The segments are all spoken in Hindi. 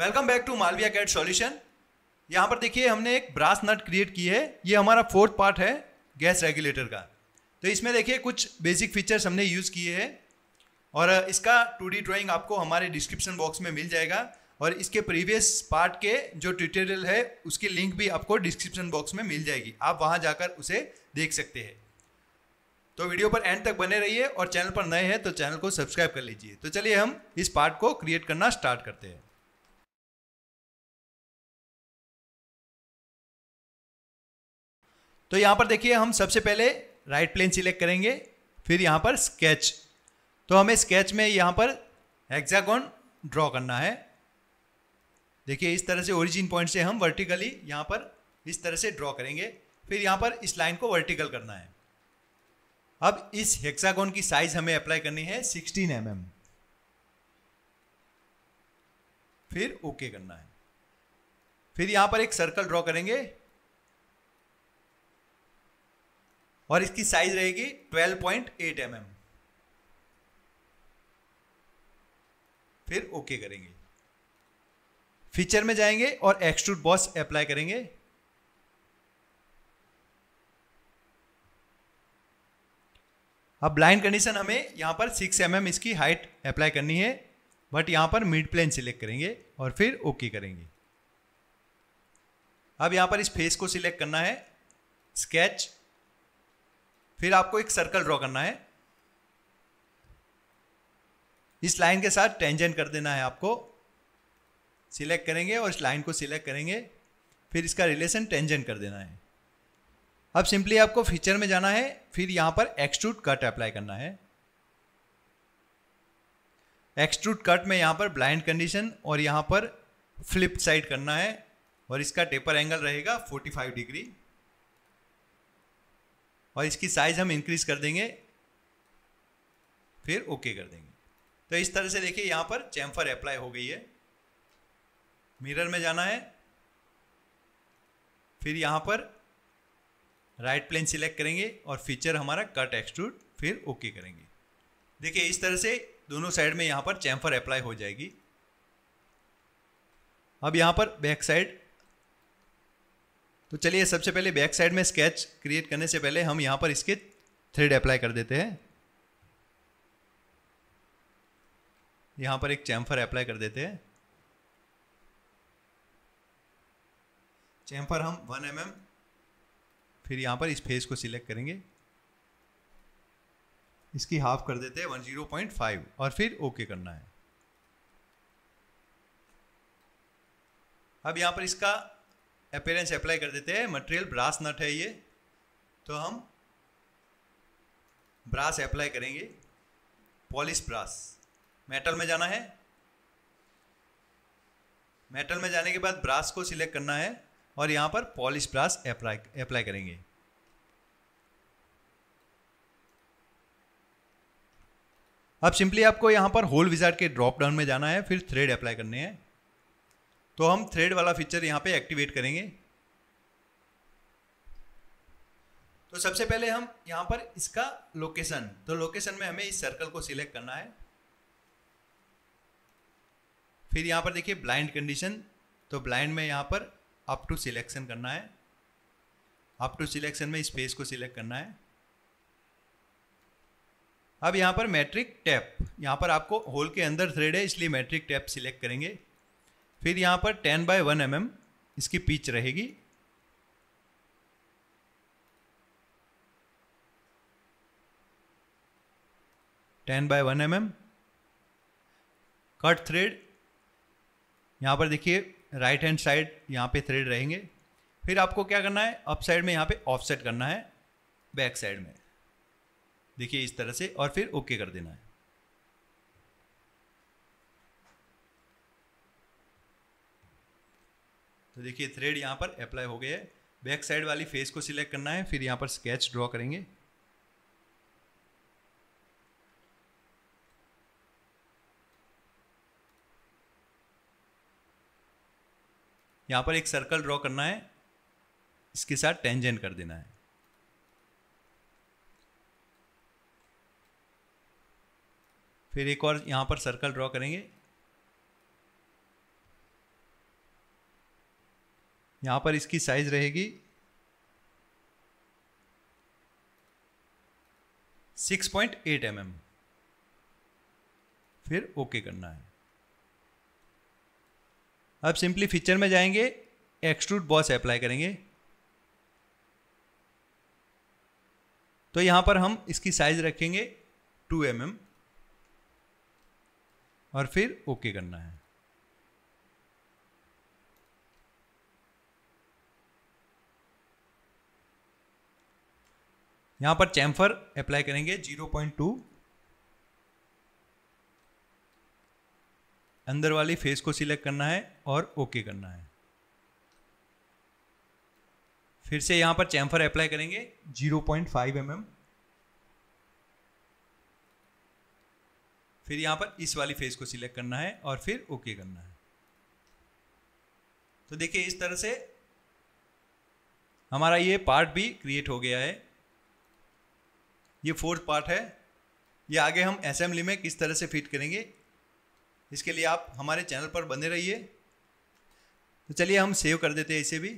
Welcome back to Malviya CAD solution यहाँ पर देखिए हमने एक ब्रास नट क्रिएट की है ये हमारा फोर्थ पार्ट है गैस रेगुलेटर का तो इसमें देखिए कुछ बेसिक फीचर्स हमने यूज़ किए हैं और इसका टू डी ड्राइंग आपको हमारे डिस्क्रिप्शन बॉक्स में मिल जाएगा और इसके प्रीवियस पार्ट के जो ट्यूटोरियल है उसकी लिंक भी आपको डिस्क्रिप्शन बॉक्स में मिल जाएगी आप वहाँ जाकर उसे देख सकते हैं तो वीडियो पर एंड तक बने रहिए और चैनल पर नए हैं तो चैनल को सब्सक्राइब कर लीजिए तो चलिए हम इस पार्ट को क्रिएट करना स्टार्ट करते हैं तो यहां पर देखिए हम सबसे पहले राइट प्लेन सिलेक्ट करेंगे फिर यहां पर स्केच तो हमें स्केच में यहाँ पर हेक्सागोन ड्रॉ करना है देखिए इस तरह से ओरिजिन पॉइंट से हम वर्टिकली यहां पर इस तरह से ड्रॉ करेंगे फिर यहां पर इस लाइन को वर्टिकल करना है अब इस हेक्सागोन की साइज हमें अप्लाई करनी है 16 एम mm. फिर ओके okay करना है फिर यहाँ पर एक सर्कल ड्रॉ करेंगे और इसकी साइज रहेगी 12.8 पॉइंट mm. फिर ओके करेंगे फीचर में जाएंगे और एक्सट्रूड बॉस अप्लाई करेंगे अब ब्लाइंड कंडीशन हमें यहां पर 6 एम mm इसकी हाइट अप्लाई करनी है बट यहां पर मिड प्लेन सिलेक्ट करेंगे और फिर ओके करेंगे अब यहां पर इस फेस को सिलेक्ट करना है स्केच फिर आपको एक सर्कल ड्रॉ करना है इस लाइन के साथ टेंजेंट कर देना है आपको सिलेक्ट करेंगे और इस लाइन को सिलेक्ट करेंगे फिर इसका रिलेशन टेंजेंट कर देना है अब सिंपली आपको फीचर में जाना है फिर यहां पर एक्सट्रूट कट अप्लाई करना है एक्सट्रूट कट में यहां पर ब्लाइंड कंडीशन और यहां पर फ्लिप साइड करना है और इसका टेपर एंगल रहेगा 45 डिग्री और इसकी साइज़ हम इंक्रीज़ कर देंगे फिर ओके कर देंगे तो इस तरह से देखिए यहां पर चैम्फर अप्लाई हो गई है मिरर में जाना है फिर यहां पर राइट प्लेन सिलेक्ट करेंगे और फीचर हमारा कट एक्सट्रूड फिर ओके करेंगे देखिए इस तरह से दोनों साइड में यहां पर चैम्फर अप्लाई हो जाएगी अब यहां पर बैक साइड तो चलिए सबसे पहले बैक साइड में स्केच क्रिएट करने से पहले हम यहाँ पर इसके थ्रेड अप्लाई कर देते हैं यहाँ पर एक चैम्फर अप्लाई कर देते हैं चैम्फर हम वन एम mm, फिर यहाँ पर इस फेस को सिलेक्ट करेंगे इसकी हाफ कर देते हैं वन जीरो पॉइंट फाइव और फिर ओके okay करना है अब यहाँ पर इसका अपेरेंस अप्लाई कर देते हैं मटेरियल ब्रास नट है ये तो हम ब्रास अप्लाई करेंगे पॉलिश ब्रास मेटल में जाना है मेटल में जाने के बाद ब्रास को सिलेक्ट करना है और यहाँ पर पॉलिश ब्रास अप्लाई अप्लाई करेंगे अब सिंपली आपको यहाँ पर होल विजार्ड के ड्रॉप डाउन में जाना है फिर थ्रेड अप्लाई करने हैं तो हम थ्रेड वाला फीचर यहाँ पे एक्टिवेट करेंगे तो सबसे पहले हम यहाँ पर इसका लोकेशन तो लोकेशन में हमें इस सर्कल को सिलेक्ट करना है फिर यहाँ पर देखिए ब्लाइंड कंडीशन तो ब्लाइंड में यहाँ पर अप टू सिलेक्शन करना है अप टू सिलेक्शन में स्पेस को सिलेक्ट करना है अब यहाँ पर मैट्रिक टैप यहाँ पर आपको होल के अंदर थ्रेड है इसलिए मैट्रिक टैप सिलेक्ट करेंगे फिर यहाँ पर टेन बाय वन एम इसकी पिच रहेगी ten by one M cut thread यहाँ पर देखिए राइट हैंड साइड यहाँ पे थ्रेड रहेंगे फिर आपको क्या करना है अप साइड में यहाँ पे ऑफसेट करना है बैक साइड में देखिए इस तरह से और फिर ओके okay कर देना है तो देखिए थ्रेड यहाँ पर अप्लाई हो गया है बैक साइड वाली फेस को सिलेक्ट करना है फिर यहाँ पर स्केच ड्रॉ करेंगे यहाँ पर एक सर्कल ड्रॉ करना है इसके साथ टेंजेंट कर देना है फिर एक और यहाँ पर सर्कल ड्रॉ करेंगे यहां पर इसकी साइज रहेगी six point eight M M फिर ओके okay करना है अब सिंपली फीचर में जाएंगे एक्सट्रूड बॉस अप्लाई करेंगे तो यहां पर हम इसकी साइज रखेंगे टू एम mm और फिर ओके okay करना है यहां पर चैम्फर अप्लाई करेंगे 0.2 अंदर वाली फेस को सिलेक्ट करना है और ओके okay करना है फिर से यहां पर चैम्फर अप्लाई करेंगे 0.5 पॉइंट mm. फिर यहां पर इस वाली फेस को सिलेक्ट करना है और फिर ओके okay करना है तो देखिए इस तरह से हमारा ये पार्ट भी क्रिएट हो गया है ये फोर्थ पार्ट है ये आगे हम असेंबली में किस तरह से फिट करेंगे इसके लिए आप हमारे चैनल पर बने रहिए तो चलिए हम सेव कर देते हैं इसे भी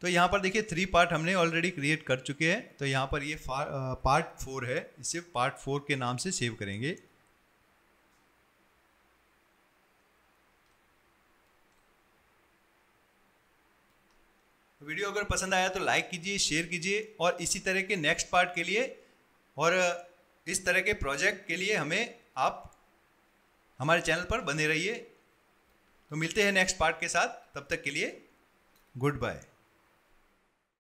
तो यहाँ पर देखिए थ्री पार्ट हमने ऑलरेडी क्रिएट कर चुके हैं तो यहाँ पर ये पार्ट फोर uh, है इसे पार्ट फोर के नाम से सेव करेंगे वीडियो अगर पसंद आया तो लाइक कीजिए शेयर कीजिए और इसी तरह के नेक्स्ट पार्ट के लिए और इस तरह के प्रोजेक्ट के लिए हमें आप हमारे चैनल पर बने रहिए तो मिलते हैं नेक्स्ट पार्ट के साथ तब तक के लिए गुड बाय